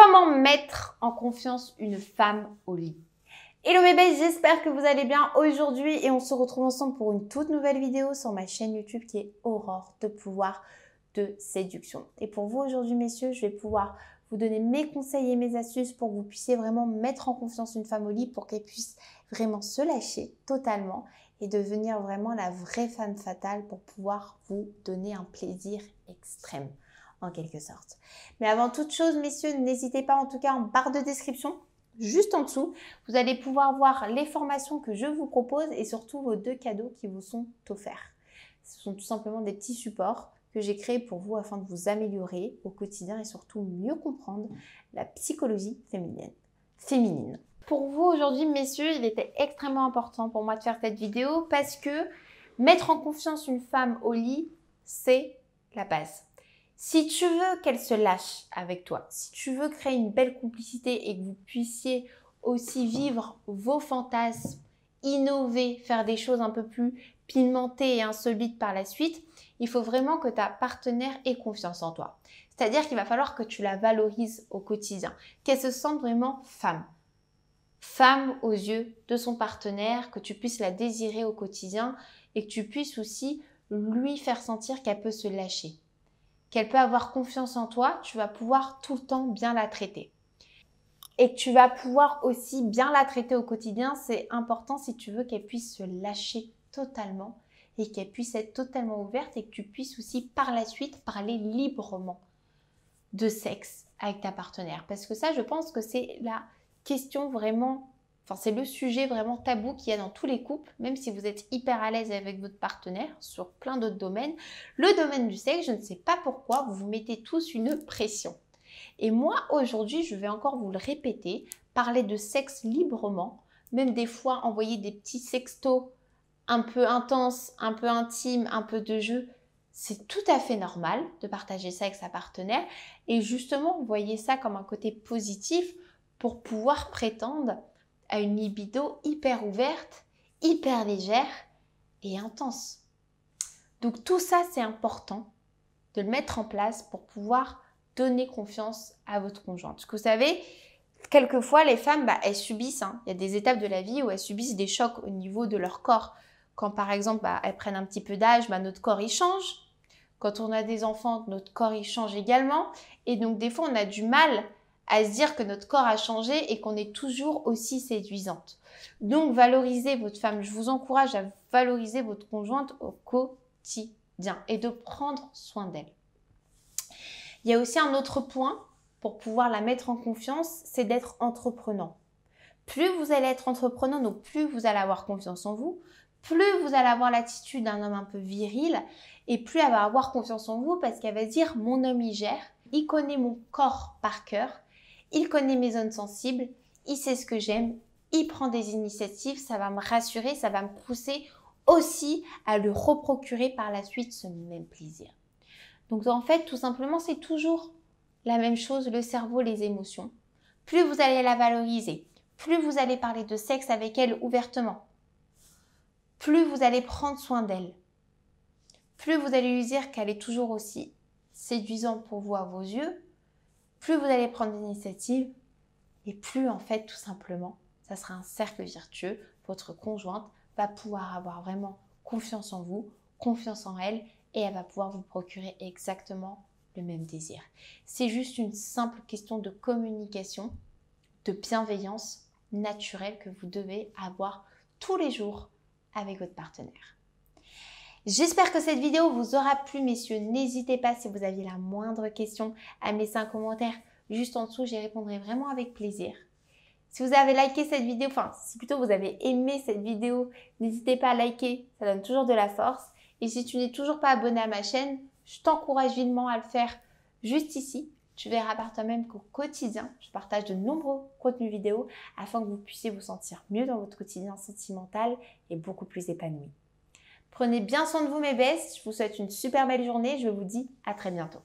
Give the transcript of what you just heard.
Comment mettre en confiance une femme au lit Hello mes j'espère que vous allez bien aujourd'hui et on se retrouve ensemble pour une toute nouvelle vidéo sur ma chaîne YouTube qui est Aurore de pouvoir de séduction. Et pour vous aujourd'hui messieurs, je vais pouvoir vous donner mes conseils et mes astuces pour que vous puissiez vraiment mettre en confiance une femme au lit pour qu'elle puisse vraiment se lâcher totalement et devenir vraiment la vraie femme fatale pour pouvoir vous donner un plaisir extrême en quelque sorte. Mais avant toute chose, messieurs, n'hésitez pas en tout cas en barre de description, juste en dessous, vous allez pouvoir voir les formations que je vous propose et surtout vos deux cadeaux qui vous sont offerts. Ce sont tout simplement des petits supports que j'ai créés pour vous afin de vous améliorer au quotidien et surtout mieux comprendre la psychologie féminine. féminine. Pour vous aujourd'hui, messieurs, il était extrêmement important pour moi de faire cette vidéo parce que mettre en confiance une femme au lit, c'est la base. Si tu veux qu'elle se lâche avec toi, si tu veux créer une belle complicité et que vous puissiez aussi vivre vos fantasmes, innover, faire des choses un peu plus pimentées et insolites par la suite, il faut vraiment que ta partenaire ait confiance en toi. C'est-à-dire qu'il va falloir que tu la valorises au quotidien, qu'elle se sente vraiment femme. Femme aux yeux de son partenaire, que tu puisses la désirer au quotidien et que tu puisses aussi lui faire sentir qu'elle peut se lâcher, qu'elle peut avoir confiance en toi, tu vas pouvoir tout le temps bien la traiter. Et tu vas pouvoir aussi bien la traiter au quotidien, c'est important si tu veux qu'elle puisse se lâcher totalement et qu'elle puisse être totalement ouverte et que tu puisses aussi par la suite parler librement de sexe avec ta partenaire. Parce que ça, je pense que c'est la question vraiment c'est le sujet vraiment tabou qu'il y a dans tous les couples, même si vous êtes hyper à l'aise avec votre partenaire sur plein d'autres domaines. Le domaine du sexe, je ne sais pas pourquoi, vous vous mettez tous une pression. Et moi, aujourd'hui, je vais encore vous le répéter, parler de sexe librement, même des fois envoyer des petits sextos un peu intenses, un peu intimes, un peu de jeu. C'est tout à fait normal de partager ça avec sa partenaire. Et justement, vous voyez ça comme un côté positif pour pouvoir prétendre à une libido hyper ouverte, hyper légère et intense. Donc tout ça, c'est important de le mettre en place pour pouvoir donner confiance à votre conjointe. que vous savez, quelquefois, les femmes, bah, elles subissent. Hein, il y a des étapes de la vie où elles subissent des chocs au niveau de leur corps. Quand, par exemple, bah, elles prennent un petit peu d'âge, bah, notre corps, il change. Quand on a des enfants, notre corps, il change également. Et donc, des fois, on a du mal à se dire que notre corps a changé et qu'on est toujours aussi séduisante. Donc valorisez votre femme, je vous encourage à valoriser votre conjointe au quotidien et de prendre soin d'elle. Il y a aussi un autre point pour pouvoir la mettre en confiance, c'est d'être entreprenant. Plus vous allez être entreprenant, donc plus vous allez avoir confiance en vous, plus vous allez avoir l'attitude d'un homme un peu viril et plus elle va avoir confiance en vous parce qu'elle va dire mon homme y gère, il connaît mon corps par cœur il connaît mes zones sensibles, il sait ce que j'aime, il prend des initiatives, ça va me rassurer, ça va me pousser aussi à lui reprocurer par la suite ce même plaisir. Donc en fait, tout simplement, c'est toujours la même chose, le cerveau, les émotions. Plus vous allez la valoriser, plus vous allez parler de sexe avec elle ouvertement, plus vous allez prendre soin d'elle, plus vous allez lui dire qu'elle est toujours aussi séduisante pour vous à vos yeux, plus vous allez prendre l'initiative, et plus en fait tout simplement, ça sera un cercle virtueux, Votre conjointe va pouvoir avoir vraiment confiance en vous, confiance en elle et elle va pouvoir vous procurer exactement le même désir. C'est juste une simple question de communication, de bienveillance naturelle que vous devez avoir tous les jours avec votre partenaire. J'espère que cette vidéo vous aura plu, messieurs. N'hésitez pas, si vous aviez la moindre question, à me laisser un commentaire juste en dessous. J'y répondrai vraiment avec plaisir. Si vous avez liké cette vidéo, enfin, si plutôt vous avez aimé cette vidéo, n'hésitez pas à liker. Ça donne toujours de la force. Et si tu n'es toujours pas abonné à ma chaîne, je t'encourage vivement à le faire juste ici. Tu verras par toi-même qu'au quotidien, je partage de nombreux contenus vidéo afin que vous puissiez vous sentir mieux dans votre quotidien sentimental et beaucoup plus épanoui. Prenez bien soin de vous mes bestes, je vous souhaite une super belle journée, je vous dis à très bientôt.